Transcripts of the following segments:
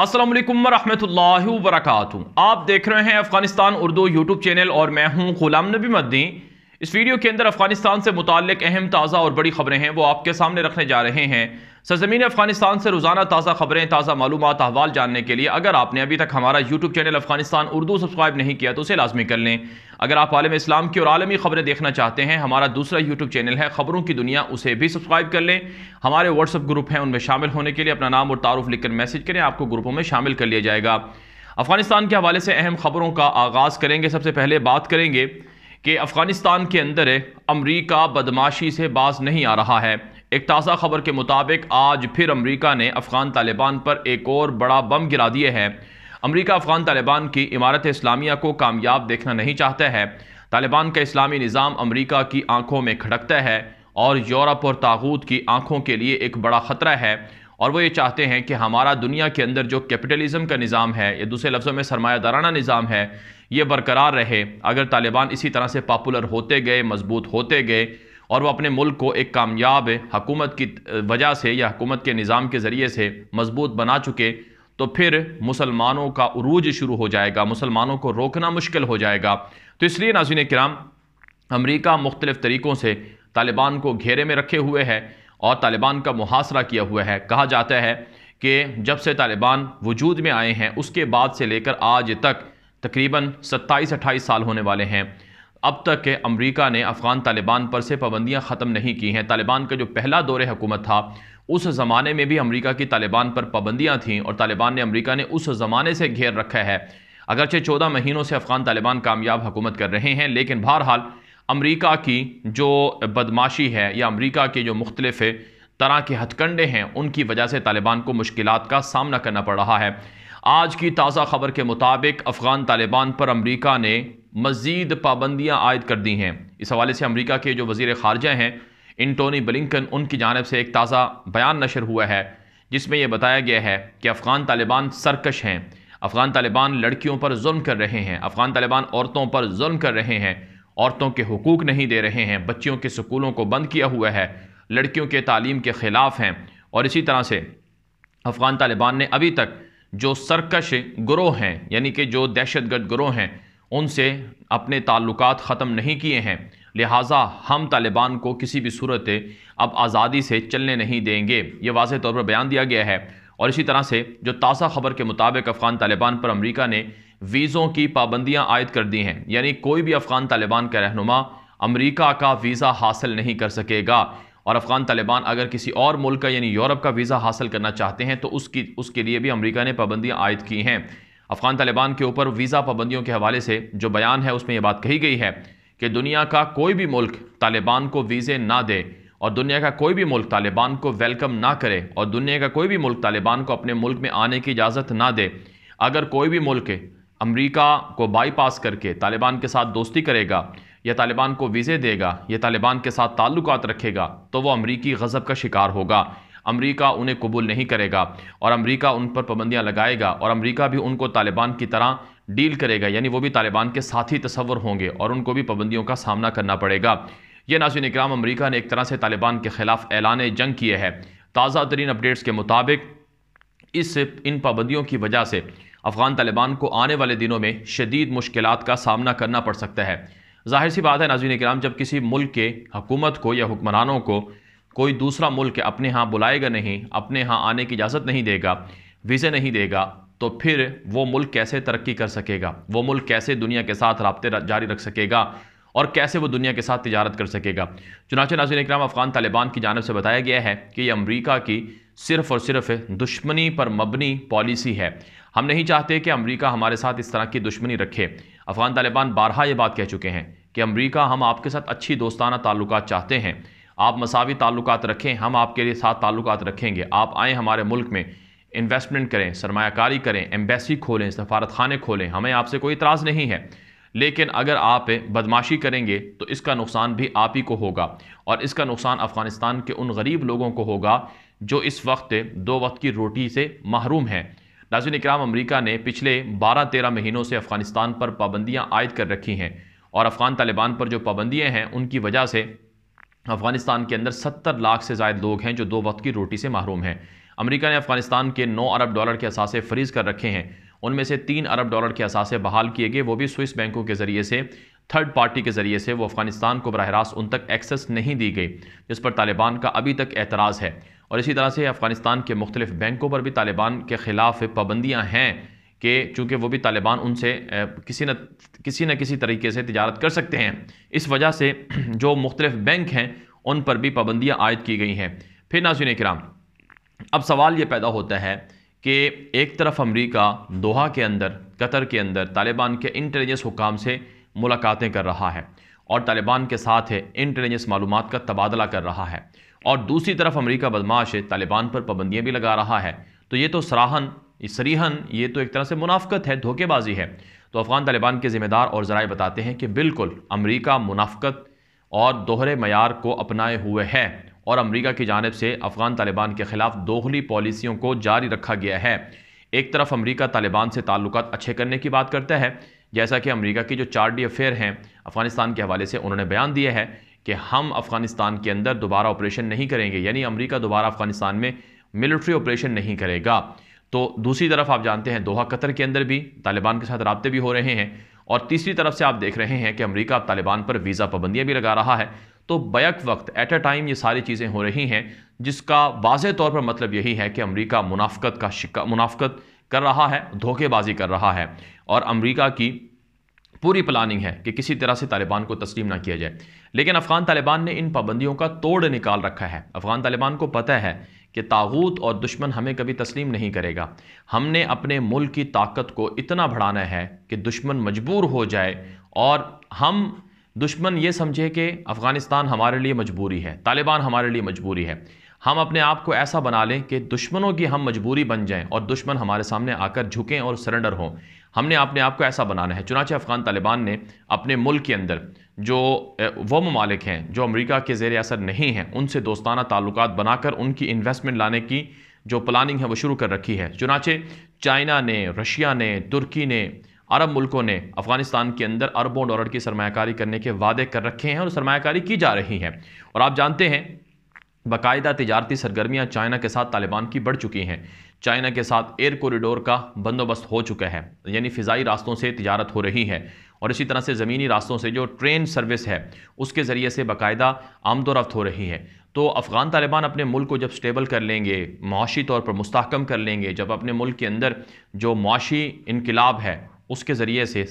असलम वरहमल वरक आप देख रहे हैं अफगानिस्तान उर्दू यूट्यूब चैनल और मैं हूं गुलाम नबी मद्दीन इस वीडियो के अंदर अफगानिस्तान से मुतल अहम ताज़ा और बड़ी खबरें हैं वो आपके सामने रखने जा रहे हैं सरजमीन अफगानिस्तान से रोज़ाना ताज़ा खबरें ताज़ा मालूम अहवाल जानने के लिए अगर आपने अभी तक हमारा YouTube channel Afghanistan Urdu subscribe नहीं किया तो उसे लाजमी कर लें अगर आप आलम इस्लाम की और आलमी खबरें देखना चाहते हैं हमारा दूसरा यूट्यूब चैनल है खबरों की दुनिया उसे भी सब्सक्राइब कर लें हमारे व्हाट्सअप ग्रुप हैं उनमें शामिल होने के लिए अपना नाम और तारुफ लिखकर मैसेज करें आपको ग्रुपों में शामिल कर लिया जाएगा अफगानिस्तान के हवाले से अहम खबरों का आगाज़ करेंगे सबसे पहले बात करेंगे कि अफगानिस्तान के अंदर अमरीका बदमाशी से बाज नहीं आ रहा है एक ताज़ा खबर के मुताबिक आज फिर अमरीका ने अफ़गान तालिबान पर एक और बड़ा बम गिरा दिए हैं अमरीका अफ़गान तालिबान की इमारत इस्लामिया को कामयाब देखना नहीं चाहता है तालिबान का इस्लामी निज़ाम अमरीका की आंखों में खड़कता है और यूरोप और ताबूत की आंखों के लिए एक बड़ा ख़तरा है और वो ये चाहते हैं कि हमारा दुनिया के अंदर जो कैपिटलिज्म का निज़ाम है या दूसरे लफ्ज़ों में सरमायादाराना निज़ाम है ये बरकरार रहे अगर तालिबान इसी तरह से पॉपुलर होते गए मजबूत होते गए और वह अपने मुल्क को एक कामयाब हकूमत की वजह से या हकूमत के निज़ाम के ज़रिए से मजबूत बना चुके तो फिर मुसलमानों का उरूज शुरू हो जाएगा मुसलमानों को रोकना मुश्किल हो जाएगा तो इसलिए नाजिन कराम अमरीका मुख्तलिफ़ तरीक़ों से तालिबान को घेरे में रखे हुए है और तालिबान का मुहासरा किया हुआ है कहा जाता है कि जब से तालिबान वजूद में आए हैं उसके बाद से लेकर आज तक तकरीबन सत्ताईस अट्ठाईस साल होने वाले हैं अब तक के अमरीका ने अफ़गान तालिबान पर से पाबंदियाँ ख़त्म नहीं की हैं तालिबान का जो पहला दौर हुकूमत था उस ज़माने में भी अमरीका की तालिबान पर पाबंदियाँ थीं और तालिबान ने अमरीका ने उस ज़माने से घेर रखा है अगरचे चौदह महीनों से अफ़गान तालिबान कामयाब हुकूमत कर रहे हैं लेकिन बहरहाल अमरीका की जो बदमाशी है या अमरीका के जो मुख्तलफ़ तरह के हथकंडे हैं उनकी वजह से तालिबान को मुश्किल का सामना करना पड़ रहा है आज की ताज़ा खबर के मुताबिक अफ़गान तालिबान पर अमरीका ने मज़ीद पाबंदियाँ आयद कर दी हैं इस हवाले से अमरीका के जो वज़ी ख़ारजा हैं इंटोनी बलिंकन उनकी जानब से एक ताज़ा बयान नशर हुआ है जिसमें यह बताया गया है कि अफ़गान तालिबान सरकश हैं अफ़गान तालिबान लड़कियों पर जुल्म कर रहे हैं अफ़गान तालिबान औरतों पर जुल्म कर रहे हैं औरतों के हकूक़ नहीं दे रहे हैं बच्चियों के स्कूलों को बंद किया हुआ है लड़कियों के तालीम के ख़िलाफ़ हैं और इसी तरह से अफ़गान तालिबान ने अभी तक जो सरकश ग्रोह हैं यानी कि जो दहशतगर्द ग्रोह हैं उनसे अपने ताल्लुक ख़त्म नहीं किए हैं लिहाजा हम तालिबान को किसी भी सूरत अब आज़ादी से चलने नहीं देंगे ये वाज तौर पर बयान दिया गया है और इसी तरह से जो ताज़ा खबर के मुताबिक अफ़गान तालिबान पर अमरीका ने वीज़ों की पाबंदियाँ आयद कर दी हैं यानी कोई भी अफ़गान तालिबान का रहनुमा अमरीका का वीज़ा हासिल नहीं कर सकेगा और अफ़गान तालिबान अगर किसी और मुल्क का यानी यूरोप का वीज़ा हासिल करना चाहते हैं तो उसकी उसके लिए भी अमरीका ने पाबंदियाँ आयद की हैं अफ़गान तालिबान के ऊपर वीज़ा पाबंदियों के हवाले से जो बयान है उसमें यह बात कही गई है कि दुनिया का कोई भी मुल्क तालिबान को वीज़े ना दे और दुनिया का कोई भी मुल्क तालिबान को वेलकम ना करे और दुनिया का कोई भी मुल्क तालिबान को अपने मुल्क में आने की इजाज़त ना दे अगर कोई भी मुल्क अमरीका को बाईपास करके तालिबान के साथ दोस्ती करेगा या तालिबान को वीज़े देगा या तालिबान के साथ ताल्लुक रखेगा तो वो अमरीकी गज़ब का शिकार होगा अमरीका उन्हें कबूल नहीं करेगा और अमरीका उन पर पाबंदियाँ लगाएगा और अमरीका भी उनको तालिबान की तरह डील करेगा यानी वो भी तालिबान के साथ ही तस्वर होंगे और उनको भी पाबंदियों का सामना करना पड़ेगा ये नाजिन इक्राम अमरीका ने एक तरह से तालिबान के ख़िलाफ़ ऐलान जंग किए हैं ताज़ा तरीन अपडेट्स के मुताबिक इस इन पाबंदियों की वजह से अफ़गान तालिबान को आने वाले दिनों में शदीद मुश्किल का सामना करना पड़ सकता है जाहिर सी बात है नाजीन कराम जब किसी मुल्क के हकूमत को या हुक्मरानों को कोई दूसरा मुल्क अपने यहाँ बुलाएगा नहीं अपने यहाँ आने की इजाज़त नहीं देगा वीज़े नहीं देगा तो फिर वो मुल्क कैसे तरक्की कर सकेगा वो मुल्क कैसे दुनिया के साथ रबते जारी रख सकेगा और कैसे वो दुनिया के साथ तजारत कर सकेगा चुनाच नाजीन कराम अफ़गान तालिबान की जानब से बताया गया है कि ये अमरीका की सिर्फ़ और सिर्फ दुश्मनी पर मबनी पॉलिसी है हम नहीं चाहते कि अमरीका हमारे साथ इस तरह की दुश्मनी रखे अफगान तालिबान बारहा ये बात कह चुके हैं कि अमरीका हम आपके साथ अच्छी दोस्ताना ताल्लुक चाहते हैं आप मसावी ताल्लुक रखें हम आपके लिए साथ ताल्लुक रखेंगे आप आएँ हमारे मुल्क में इन्वेस्टमेंट करें सरमाकारी करें एम्बेसी खोलें सफारत खाने खोलें हमें आपसे कोई इतराज़ नहीं है लेकिन अगर आप बदमाशी करेंगे तो इसका नुकसान भी आप ही को होगा और इसका नुकसान अफ़गानिस्तान के उन गरीब लोगों को होगा जो इस वक्त दो वक्त की रोटी से महरूम हैं नाजिन इक्राम अमरीका ने पिछले बारह तेरह महीनों से अफगानिस्तान पर पाबंदियाँ आयद कर रखी हैं और अफ़गान तालिबान पर जो पाबंदियाँ हैं उनकी वजह से अफगानिस्तान के अंदर सत्तर लाख से ज़ायद लोग हैं जो दो वक्त की रोटी से महरूम हैं अमरीका ने अफगानिस्तान के नौ अरब डॉलर के असासे फ्रीज़ कर रखे हैं उनमें से तीन अरब डॉलर के असासे बहाल किए गए वो भी स्विस बैंकों के ज़रिए से थर्ड पार्टी के ज़रिए से वो अफगानिस्तान को बरह रास्त उन तक एक्सेस नहीं दी गई जिस पर तालिबान का अभी तक एतराज़ है और इसी तरह से अफ़गानिस्तान के मुख्तलिफ बैंकों पर भी तालिबान के ख़िलाफ़ पाबंदियाँ हैं कि चूँकि वो भी तालिबान उनसे किसी न किसी न किसी तरीके से तजारत कर सकते हैं इस वजह से जो मुख्तलिफ बैंक हैं उन पर भी पाबंदियाँ आयद की गई हैं फिर नाजिन कराम अब सवाल ये पैदा होता है कि एक तरफ अमरीका दोहा के अंदर कतर के अंदर तालिबान के इंटेलिजेंस हुकाम से मुलाकातें कर रहा है और तालिबान के साथ इंटेलिजेंस मालूम का तबादला कर रहा है और दूसरी तरफ अमेरिका बदमाश है तालिबान पर पाबंदियाँ भी लगा रहा है तो ये तो सराहन सरीहन ये तो एक तरह से मुनाफ्त है धोखेबाजी है तो अफ़गान तालिबान के ज़िम्मेदार और ज़राए बताते हैं कि बिल्कुल अमरीका मुनाफ्त और दोहरे मैार को अपनाए हुए है और अमरीका की जानब से अफ़गान तालिबान के ख़िलाफ़ दोहली पॉलिसियों को जारी रखा गया है एक तरफ अमरीका तालिबान से ताल्लुक अच्छे करने की बात करता है जैसा कि अमरीका की जो चार डी अफेयर हैं अफ़गानिस्तान के हवाले से उन्होंने बयान दिया है कि हम अफ़गानिस्तान के अंदर दोबारा ऑपरेशन नहीं करेंगे यानी अमेरिका दोबारा अफ़गानिस्तान में मिलिट्री ऑपरेशन नहीं करेगा तो दूसरी तरफ आप जानते हैं दोहा कतर के अंदर भी तालिबान के साथ रबते भी हो रहे हैं और तीसरी तरफ से आप देख रहे हैं कि अमरीका तालिबान पर वीज़ा पाबंदियाँ भी लगा रहा है तो बैक वक्त एट अ टाइम ये सारी चीज़ें हो रही हैं जिसका वाज तौर पर मतलब यही है कि अमरीका मुनाफ़त का शिका मुनाफ़त कर रहा है धोखेबाजी कर रहा है और अमरीका की पूरी प्लानिंग है कि किसी तरह से तालिबान को तस्लीम ना किया जाए लेकिन अफ़गान तालिबान ने इन पाबंदियों का तोड़ निकाल रखा है अफ़गान तालिबान को पता है कि तागूत और दुश्मन हमें कभी तस्लीम नहीं करेगा हमने अपने मुल्क की ताकत को इतना बढ़ाना है कि दुश्मन मजबूर हो जाए और हम दुश्मन ये समझे कि अफ़गानिस्तान हमारे लिए मजबूरी है तालिबान हमारे लिए मजबूरी है हम अपने आप को ऐसा बना लें कि दुश्मनों की हम मजबूरी बन जाएं और दुश्मन हमारे सामने आकर झुकें और सरेंडर हों हमने अपने आप को ऐसा बनाना है चुनाचे अफगान तालिबान ने अपने मुल्क के अंदर जो वो ममालिक हैं जो अमेरिका के जेर असर नहीं हैं उनसे दोस्ताना ताल्लुक बनाकर उनकी इन्वेस्टमेंट लाने की जो प्लानिंग है वो शुरू कर रखी है चुनाचे चाइना ने रशिया ने तुर्की ने अरब मुल्कों ने अफगानिस्तान के अंदर अरबों डॉलर की सरमाकारी करने के वादे कर रखे हैं और सरमाकारी की जा रही है और आप जानते हैं बाकायदा तजारती सरगर्मियाँ चाइना के साथ तालिबान की बढ़ चुकी हैं चाइना के साथ एयर कॉरिडोर का बंदोबस्त हो चुका है यानी फ़िज़ाई रास्तों से तजारत हो रही है और इसी तरह से ज़मीनी रास्तों से जो ट्रेन सर्विस है उसके ज़रिए से बाकायदा आमदोरफ्त हो रही है तो अफ़गान तालिबान अपने मुल्क को जब स्टेबल कर लेंगे माशी तौर पर मुस्तकम कर लेंगे जब अपने मुल्क के अंदर जो माशी इनकलाब है उसके ज़रिए से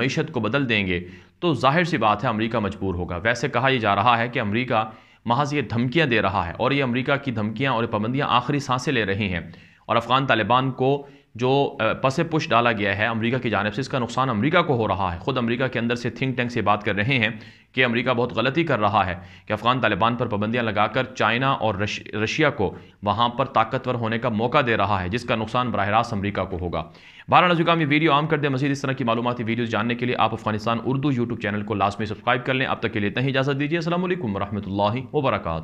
मीशत को बदल देंगे तो जाहिर सी बात है अमरीका मजबूर होगा वैसे कहा यह जा रहा है कि अमरीका महाज ये धमकियाँ दे रहा है और ये अमरीका की धमकियाँ और पाबंदियाँ आखिरी सांसें ले रही हैं और अफ़गान तालिबान को जो पस पुश डाला गया है अमेरिका की जानब से इसका नुकसान अमेरिका को हो रहा है ख़ुद अमेरिका के अंदर से थिंक टैंक से बात कर रहे हैं कि अमेरिका बहुत गलती कर रहा है कि अफ़गान तालिबान पर पाबंदियाँ लगाकर चाइना और रशिया को वहाँ पर ताकतवर होने का मौका दे रहा है जिसका नुकसान बरह रास्त अमरीका को होगा बारह नजुका में वीडियो आम कर दें मजीद इस तरह की मालूमती वीडियो जानने के लिए आप अफगानिस्तान उर्दू यूट्यूब चैनल को लास्ट में सब्सक्राइब कर लें अब तक के लिए इतना ही इजाज़त दीजिए असल वरहमल वर्का